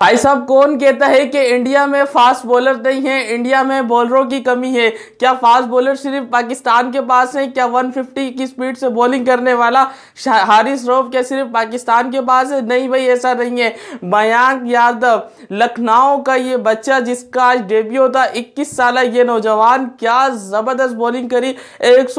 भाई साहब कौन कहता है कि इंडिया में फास्ट बॉलर नहीं है इंडिया में बॉलरों की कमी है क्या फास्ट बॉलर सिर्फ पाकिस्तान के पास है क्या 150 की स्पीड से बॉलिंग करने वाला हारिस रोफ क्या सिर्फ पाकिस्तान के पास है नहीं भाई ऐसा नहीं है मयांक यादव लखनऊ का ये बच्चा जिसका आज डेब्यू होता इक्कीस साल ये नौजवान क्या ज़बरदस्त बॉलिंग करी एक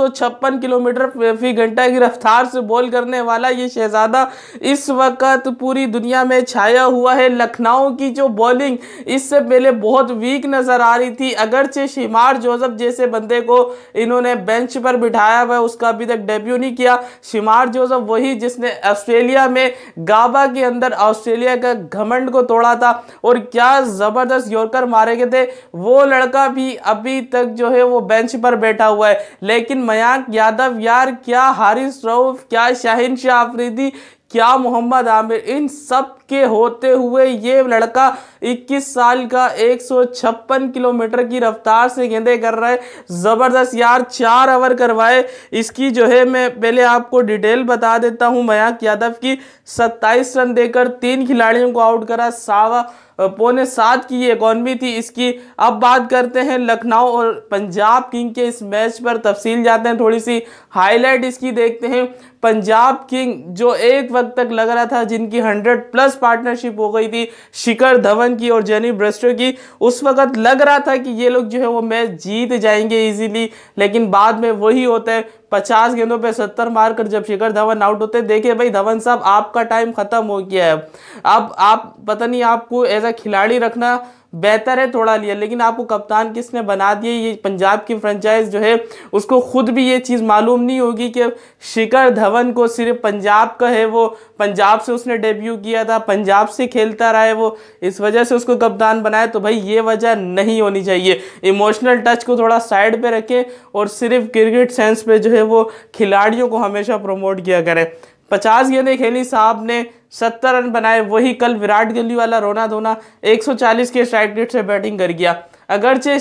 किलोमीटर फी घंटा की रफ्तार से बॉल करने वाला ये शहजादा इस वक्त पूरी दुनिया में छाया हुआ है लखनऊ नाव की जो बॉलिंग इससे पहले बहुत वीक नज़र आ रही थी अगरचे शिमार जोसफ जैसे बंदे को इन्होंने बेंच पर बिठाया हुआ उसका अभी तक डेब्यू नहीं किया शिमार जोसफ वही जिसने ऑस्ट्रेलिया में गाबा के अंदर ऑस्ट्रेलिया का घमंड को तोड़ा था और क्या ज़बरदस्त यॉर्कर मारे गए थे वो लड़का भी अभी तक जो है वो बेंच पर बैठा हुआ है लेकिन मयांक यादव यार क्या हारिस रऊफ क्या शाहिन शाह आफरीदी क्या मोहम्मद आमिर इन सब के होते हुए ये लड़का 21 साल का 156 किलोमीटर की रफ्तार से गेंदे कर रहा है ज़बरदस्त यार चार ओवर करवाए इसकी जो है मैं पहले आपको डिटेल बता देता हूँ मयांक यादव की 27 रन देकर तीन खिलाड़ियों को आउट करा सावा पौने सात की ये इकॉनमी थी इसकी अब बात करते हैं लखनऊ और पंजाब किंग के इस मैच पर तफसील जाते हैं थोड़ी सी हाईलाइट इसकी देखते हैं पंजाब किंग जो एक वक्त तक लग रहा था जिनकी 100 प्लस पार्टनरशिप हो गई थी शिखर धवन की और जेनी ब्रस्टर की उस वक्त लग रहा था कि ये लोग जो है वो मैच जीत जाएंगे इजीली लेकिन बाद में वही होता है पचास गेंदों पे सत्तर मारकर जब शिखर धवन आउट होते देखिए भाई धवन साहब आपका टाइम खत्म हो गया है अब आप, पता नहीं आपको एज अ खिलाड़ी रखना बेहतर है थोड़ा लिया लेकिन आपको कप्तान किसने बना दिए ये पंजाब की फ्रेंचाइज जो है उसको खुद भी ये चीज़ मालूम नहीं होगी कि शिखर धवन को सिर्फ पंजाब का है वो पंजाब से उसने डेब्यू किया था पंजाब से खेलता रहा है वो इस वजह से उसको कप्तान बनाया तो भाई ये वजह नहीं होनी चाहिए इमोशनल टच को थोड़ा साइड पर रखें और सिर्फ क्रिकेट सेंस पर जो है वो खिलाड़ियों को हमेशा प्रमोट किया करें पचास गेंदें खेली साहब ने सत्तर रन बनाए वही कल विराट कोहली वाला रोना धोना 140 के स्ट्राइक रेट से बैटिंग कर गया अगरचे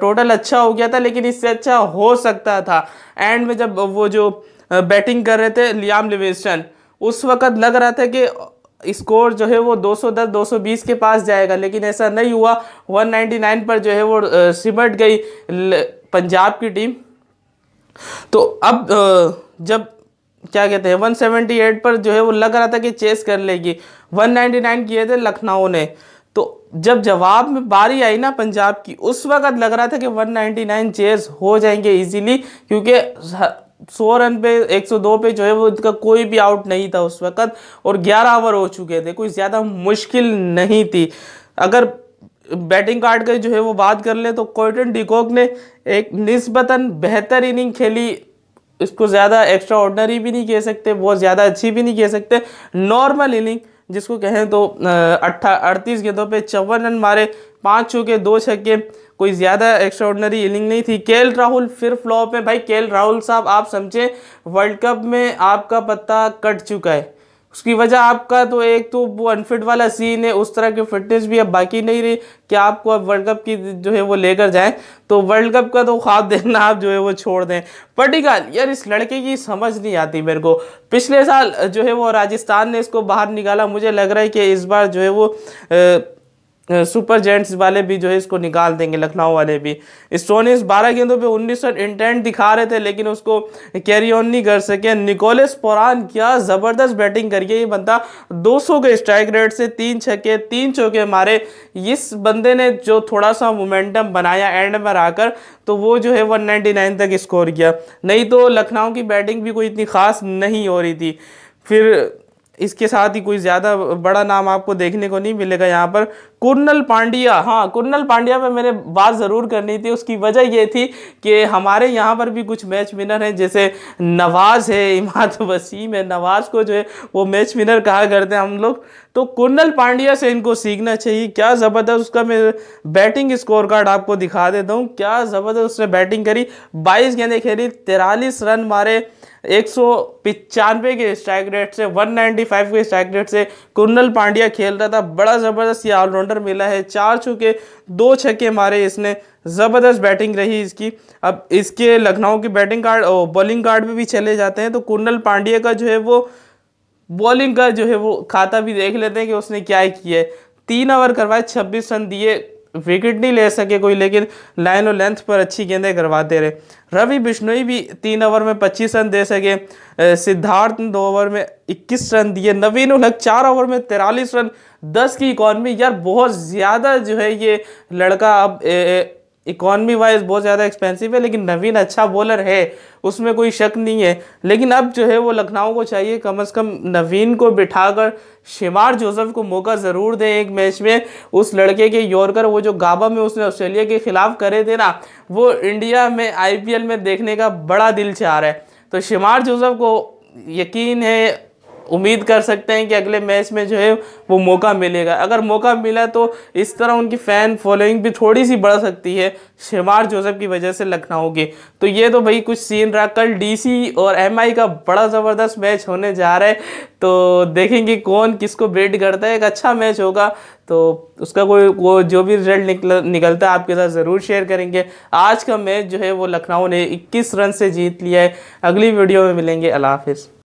टोटल अच्छा हो गया था लेकिन इससे अच्छा हो सकता था एंड में जब वो जो बैटिंग कर रहे थे लियाम लिविस्टन उस वक्त लग रहा था कि स्कोर जो है वो 210 220 के पास जाएगा लेकिन ऐसा नहीं हुआ 199 पर जो है वो सिमट गई पंजाब की टीम तो अब जब क्या कहते हैं 178 पर जो है वो लग रहा था कि चेस कर लेगी 199 किए थे लखनऊ ने तो जब जवाब में बारी आई ना पंजाब की उस वक्त लग रहा था कि 199 चेस हो जाएंगे इजीली क्योंकि सौ रन पे 102 पे जो है वो इनका कोई भी आउट नहीं था उस वक्त और 11 ओवर हो चुके थे कोई ज़्यादा मुश्किल नहीं थी अगर बैटिंग कार्ड का जो है वो बात कर ले तो कोयटन डिकॉक ने एक नस्बता बेहतर इनिंग खेली इसको ज़्यादा एक्स्ट्रा ऑर्डनरी भी नहीं कह सकते बहुत ज़्यादा अच्छी भी नहीं कह सकते नॉर्मल इनिंग जिसको कहें तो अट्ठा अड़तीस गेंदों पे चौवन रन मारे पाँच छुके दो छक्के कोई ज़्यादा एक्स्ट्रा ऑर्डनरी इनिंग नहीं थी के राहुल फिर फ्लॉप है भाई के राहुल साहब आप समझें वर्ल्ड कप में आपका पत्ता कट चुका है उसकी वजह आपका तो एक तो वो अनफिट वाला सीन है उस तरह की फिटनेस भी अब बाकी नहीं रही कि आपको अब वर्ल्ड कप की जो है वो लेकर जाएं तो वर्ल्ड कप का तो ख्वाब देखना आप जो है वो छोड़ दें पर्टिकल यार इस लड़के की समझ नहीं आती मेरे को पिछले साल जो है वो राजस्थान ने इसको बाहर निकाला मुझे लग रहा है कि इस बार जो है वो आ, सुपर जेंट्स वाले भी जो है इसको निकाल देंगे लखनऊ वाले भी स्टोनिस बारह गेंदों पे उन्नीस रन इंटेंट दिखा रहे थे लेकिन उसको कैरी ऑन नहीं कर सके निकोलस पोरान क्या ज़बरदस्त बैटिंग करके ये बंदा 200 के स्ट्राइक रेट से तीन छक्के तीन चौके मारे इस बंदे ने जो थोड़ा सा मोमेंटम बनाया एंड में आकर तो वो जो है वन तक स्कोर किया नहीं तो लखनऊ की बैटिंग भी कोई इतनी खास नहीं हो रही थी फिर इसके साथ ही कोई ज़्यादा बड़ा नाम आपको देखने को नहीं मिलेगा यहाँ पर कुरनल पांड्या हाँ कुरनल पांड्या पे मैंने बात ज़रूर करनी थी उसकी वजह ये थी कि हमारे यहाँ पर भी कुछ मैच विनर हैं जैसे नवाज़ है इमाद वसीम है नवाज़ को जो है वो मैच विनर कहा करते हैं हम लोग तो कुरनल पांड्या से इनको सीखना चाहिए क्या ज़बरदस्त उसका मैं बैटिंग स्कोर कार्ड आपको दिखा देता हूँ क्या ज़बरदस्त उसने बैटिंग करी बाईस गेंदें खेली तिरालीस रन मारे एक सौ पिचानवे के स्ट्राइक रेट से 195 के स्ट्राइक रेट से कुंडल पांड्या खेल रहा था बड़ा ज़बरदस्त ये ऑलराउंडर मिला है चार छुके दो छक्के मारे इसने ज़बरदस्त बैटिंग रही इसकी अब इसके लखनऊ की बैटिंग कार्ड बॉलिंग कार्ड में भी चले जाते हैं तो कुंडल पांड्या का जो है वो बॉलिंग का जो है वो खाता भी देख लेते हैं कि उसने क्या किया है तीन ओवर करवाए छब्बीस रन दिए विकेट नहीं ले सके कोई लेकिन लाइन और लेंथ पर अच्छी गेंदें करवाते रहे रवि बिश्नोई भी तीन ओवर में 25 रन दे सके सिद्धार्थ ने दो ओवर में 21 रन दिए नवीन उलक चार ओवर में तिरालीस रन 10 की इकॉनमी यार बहुत ज़्यादा जो है ये लड़का अब ए, ए, इकॉनमी वाइज बहुत ज़्यादा एक्सपेंसिव है लेकिन नवीन अच्छा बॉलर है उसमें कोई शक नहीं है लेकिन अब जो है वो लखनऊ को चाहिए कम अज़ कम नवीन को बिठाकर शिमार जोसेफ को मौका ज़रूर दें एक मैच में उस लड़के के यॉर्कर वो जो गाबा में उसने ऑस्ट्रेलिया के ख़िलाफ़ करे थे ना वो इंडिया में आई में देखने का बड़ा दिल चाह रहा है तो शिमार जोसेफ को यकीन है उम्मीद कर सकते हैं कि अगले मैच में जो है वो मौका मिलेगा अगर मौका मिला तो इस तरह उनकी फ़ैन फॉलोइंग भी थोड़ी सी बढ़ सकती है शिमार जोसेफ की वजह से लखनऊ की तो ये तो भाई कुछ सीन रहा कल डी और एम का बड़ा ज़बरदस्त मैच होने जा रहा है तो देखेंगे कौन किसको बेट करता है एक अच्छा मैच होगा तो उसका कोई वो जो भी रिजल्ट निकल निकलता है आपके साथ ज़रूर शेयर करेंगे आज का मैच जो है वो लखनऊ ने 21 रन से जीत लिया है अगली वीडियो में मिलेंगे अला हाफ़